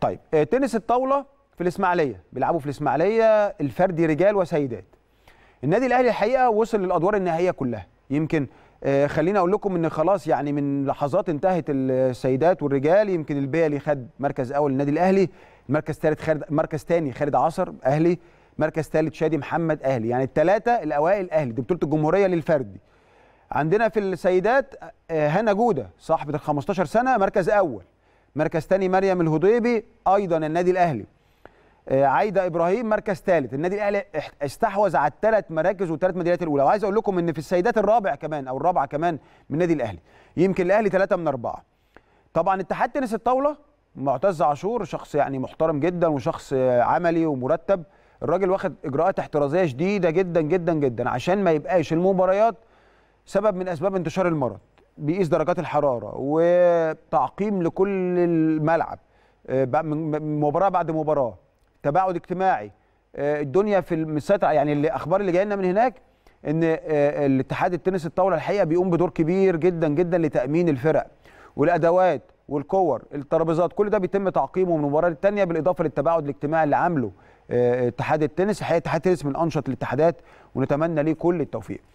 طيب آه، تنس الطاوله في الاسماعيليه بيلعبوا في الاسماعيليه الفردي رجال وسيدات النادي الاهلي الحقيقه وصل للادوار النهائيه كلها يمكن آه، خليني اقول لكم ان خلاص يعني من لحظات انتهت السيدات والرجال يمكن البيلي خد مركز اول النادي الاهلي مركز ثالث خالد مركز ثاني خالد عصر اهلي مركز ثالث شادي محمد اهلي يعني الثلاثه الاوائل اهلي دي بطوله الجمهوريه للفردي عندنا في السيدات آه، هنا جوده صاحبه ال 15 سنه مركز اول مركز ثاني مريم الهضيبي ايضا النادي الاهلي آه، عايده ابراهيم مركز ثالث النادي الاهلي استحوذ على الثلاث مراكز والثلاث ميداليات الاولى وعايز اقول لكم ان في السيدات الرابع كمان او الرابعه كمان من النادي الاهلي يمكن الاهلي ثلاثه من اربعه طبعا اتحاد تنس الطاوله معتز عاشور شخص يعني محترم جدا وشخص آه، عملي ومرتب الراجل واخد اجراءات احترازيه شديده جدا جدا جدا عشان ما يبقاش المباريات سبب من اسباب انتشار المرض بيقيس درجات الحراره وتعقيم لكل الملعب آه، مباراه بعد مباراه تباعد اجتماعي آه، الدنيا في المساتره يعني الاخبار اللي جايه لنا من هناك ان آه، الاتحاد التنس الطاوله الحقيقه بيقوم بدور كبير جدا جدا لتامين الفرق والادوات والكور الترابيزات كل ده بيتم تعقيمه من مباراه للثانيه بالاضافه للتباعد الاجتماعي اللي عامله اتحاد التنس الحقيقه اتحاد التنس من انشط الاتحادات ونتمنى ليه كل التوفيق